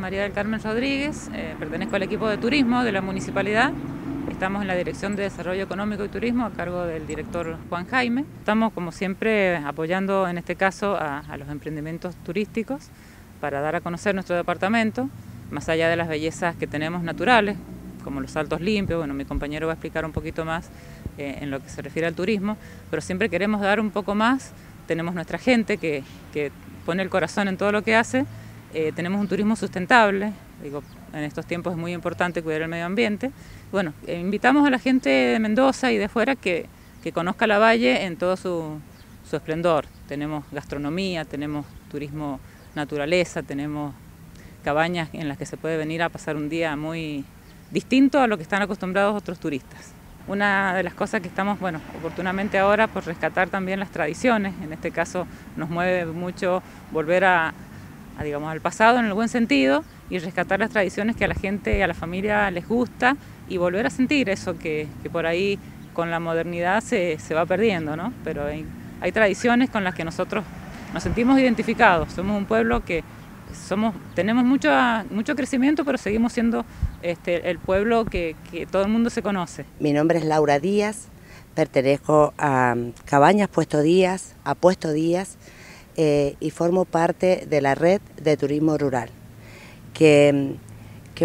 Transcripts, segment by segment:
María del Carmen Rodríguez, eh, pertenezco al equipo de turismo de la municipalidad. Estamos en la Dirección de Desarrollo Económico y Turismo a cargo del director Juan Jaime. Estamos, como siempre, apoyando en este caso a, los emprendimientos turísticos para dar a conocer nuestro departamento, más allá de las bellezas que tenemos naturales, como los saltos limpios, bueno, mi compañero va a explicar un poquito más eh, en lo que se refiere al turismo, pero siempre queremos dar un poco más, tenemos nuestra gente que pone el corazón en todo lo que hace eh, tenemos un turismo sustentable, digo, en estos tiempos es muy importante cuidar el medio ambiente. Bueno, eh, invitamos a la gente de Mendoza y de fuera que, que conozca la valle en todo su, su esplendor. Tenemos gastronomía, tenemos turismo naturaleza, tenemos cabañas en las que se puede venir a pasar un día muy distinto a lo que están acostumbrados otros turistas. Una de las cosas que estamos, bueno, oportunamente ahora por rescatar también las tradiciones, en este caso nos mueve mucho volver a, digamos, al pasado en el buen sentido y rescatar las tradiciones que a la gente, a la familia les gusta y volver a sentir eso que, por ahí con la modernidad se, va perdiendo, ¿no? Pero hay, tradiciones con las que nosotros nos sentimos identificados. Somos un pueblo que somos, tenemos mucho, mucho crecimiento, pero seguimos siendo este, el pueblo que, que todo el mundo se conoce. Mi nombre es Laura Díaz, pertenezco a mm, Cabañas Puesto Díaz, a Puesto Díaz, eh, y formo parte de la red de turismo rural. Que,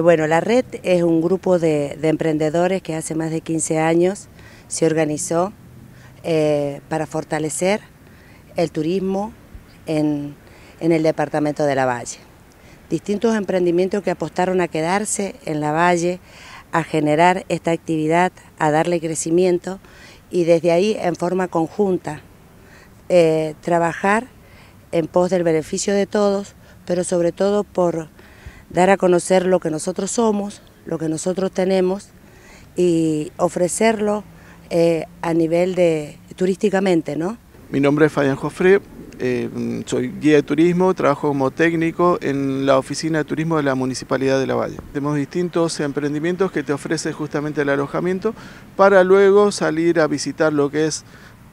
bueno, la red es un grupo de, emprendedores que hace más de 15 años se organizó eh, para fortalecer el turismo en, el departamento de La Valle. Distintos emprendimientos que apostaron a quedarse en La Valle, a generar esta actividad, a darle crecimiento y desde ahí en forma conjunta eh, trabajar en pos del beneficio de todos, pero sobre todo por dar a conocer lo que nosotros somos, lo que nosotros tenemos y ofrecerlo eh, a nivel de turísticamente, ¿no? Mi nombre es Fabián Jofré, eh, soy guía de turismo, trabajo como técnico en la oficina de turismo de la Municipalidad de La Valle. Tenemos distintos emprendimientos que te ofrece justamente el alojamiento para luego salir a visitar lo que es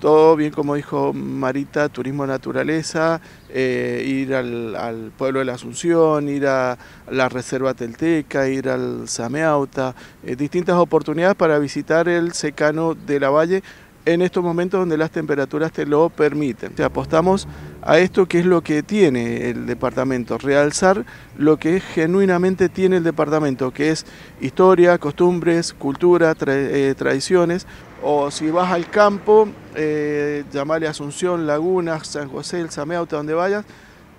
todo bien como dijo Marita, turismo naturaleza, eh, ir al, pueblo de la Asunción, ir a la Reserva Telteca, ir al Sameauta, eh, distintas oportunidades para visitar el secano de la Valle en estos momentos donde las temperaturas te lo permiten. O apostamos a esto que es lo que tiene el departamento, realzar lo que genuinamente tiene el departamento, que es historia, costumbres, cultura, eh, tradiciones, o si vas al campo, eh, llamale llamarle Asunción, Laguna, San José, El Sameauta, donde vayas,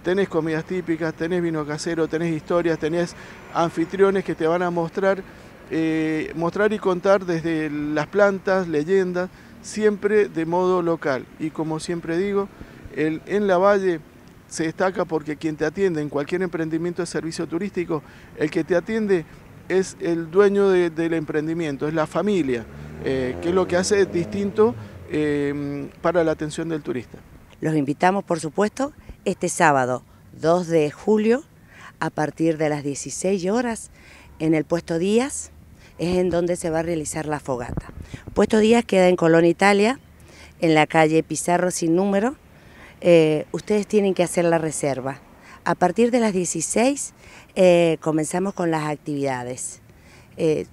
tenés comidas típicas, tenés vino casero, tenés historias, tenés anfitriones que te van a mostrar, eh, mostrar y contar desde las plantas, leyendas, siempre de modo local. Y como siempre digo, el, en la valle se destaca porque quien te atiende en cualquier emprendimiento de servicio turístico, el que te atiende es el dueño del emprendimiento, es la familia, eh, que es lo que hace distinto em, para la atención del turista. Los invitamos, por supuesto, este sábado 2 de julio a partir de las 16 horas en el puesto Díaz, es en donde se va a realizar la fogata. Puesto Díaz queda en Colón, Italia, en la calle Pizarro sin número. Eh, ustedes tienen que hacer la reserva. A partir de las 16 eh, comenzamos con las actividades. Eh,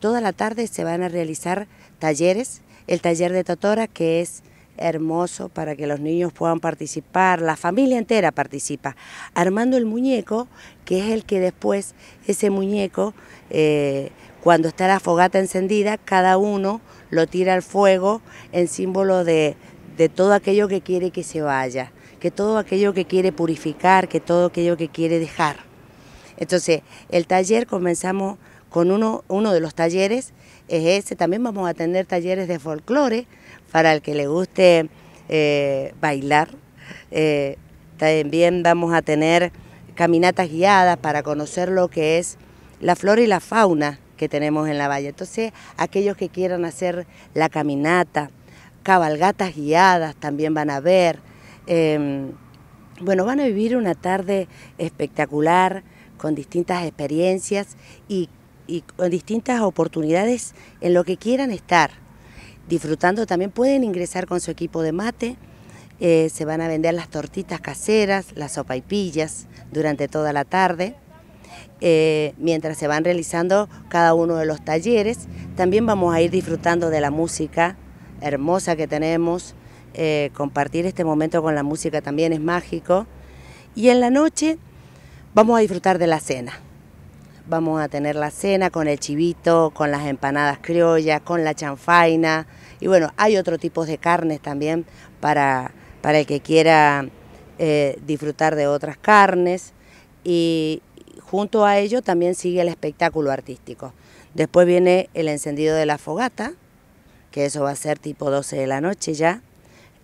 toda la tarde se van a realizar talleres. El taller de Totora, que es hermoso para que los niños puedan participar, la familia entera participa, armando el muñeco, que es el que después ese muñeco cuando está la fogata encendida, cada uno lo tira al fuego en símbolo de, todo aquello que quiere que se vaya, que todo aquello que quiere purificar, que todo aquello que quiere dejar. Entonces, el taller comenzamos con uno, uno de los talleres, es ese, también vamos a tener talleres de folclore para el que le guste eh, bailar. Eh, también vamos a tener caminatas guiadas para conocer lo que es la flora y la fauna que tenemos en la valla. Entonces, aquellos que quieran hacer la caminata, cabalgatas guiadas también van a ver. Em, bueno, van a vivir una tarde espectacular con distintas experiencias y, con distintas oportunidades en lo que quieran estar. Disfrutando también pueden ingresar con su equipo de mate. Eh, se van a vender las tortitas caseras, las sopaipillas durante toda la tarde. Eh, mientras se van realizando cada uno de los talleres, también vamos a ir disfrutando de la música hermosa que tenemos. Eh, compartir este momento con la música también es mágico. Y en la noche vamos a disfrutar de la cena. Vamos a tener la cena con el chivito, con las empanadas criollas, con la chanfaina. Y bueno, hay otro tipo de carnes también para, para el que quiera eh, disfrutar de otras carnes. Y, junto a ello también sigue el espectáculo artístico. Después viene el encendido de la fogata, que eso va a ser tipo 12 de la noche ya,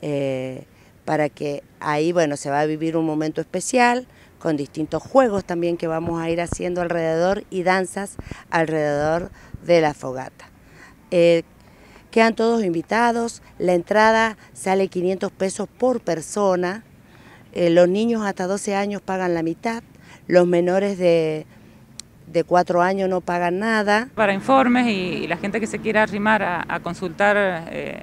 eh, para que ahí, bueno, se va a vivir un momento especial con distintos juegos también que vamos a ir haciendo alrededor y danzas alrededor de la fogata. Eh, quedan todos invitados, la entrada sale 500 pesos por persona, eh, los niños hasta 12 años pagan la mitad, los menores de, de cuatro años no pagan nada. Para informes y, la gente que se quiera arrimar a, consultar eh,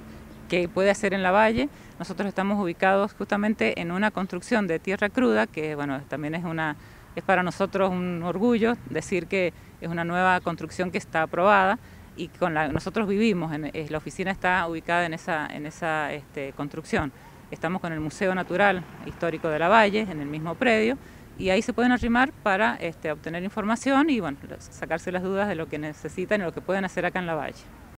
qué puede hacer en la valle, nosotros estamos ubicados justamente en una construcción de tierra cruda, que bueno, también es una es para nosotros un orgullo decir que es una nueva construcción que está aprobada y con la nosotros vivimos, eh, la oficina está ubicada en esa, en esa este, construcción. Estamos con el Museo Natural Histórico de la Valle, en el mismo predio, y ahí se pueden arrimar para este, obtener información y bueno, sacarse las dudas de lo que necesitan y lo que pueden hacer acá en la valle.